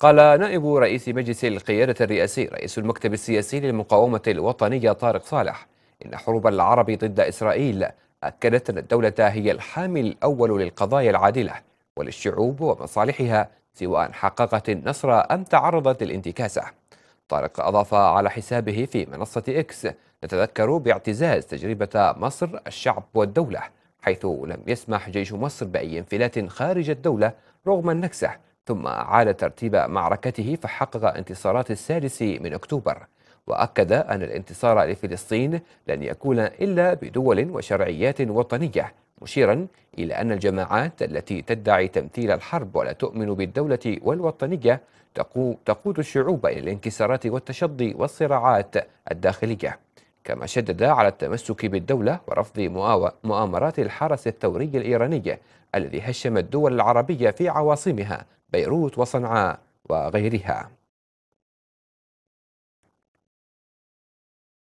قال نائب رئيس مجلس القيادة الرئاسي رئيس المكتب السياسي للمقاومة الوطنية طارق صالح إن حروب العرب ضد إسرائيل أكدت أن الدولة هي الحامل الأول للقضايا العادلة وللشعوب ومصالحها سواء حققت النصر أم تعرضت للانتكاسة طارق أضاف على حسابه في منصة إكس نتذكر باعتزاز تجربة مصر الشعب والدولة حيث لم يسمح جيش مصر بأي انفلات خارج الدولة رغم النكسة ثم أعاد ترتيب معركته فحقق انتصارات السادس من أكتوبر وأكد أن الانتصار لفلسطين لن يكون إلا بدول وشرعيات وطنية مشيرا إلى أن الجماعات التي تدعي تمثيل الحرب ولا تؤمن بالدولة والوطنية تقود الشعوب إلى الانكسارات والتشظي والصراعات الداخلية كما شدد على التمسك بالدولة ورفض مؤامرات الحرس الثوري الإيراني الذي هشم الدول العربية في عواصمها بيروت وصنعاء وغيرها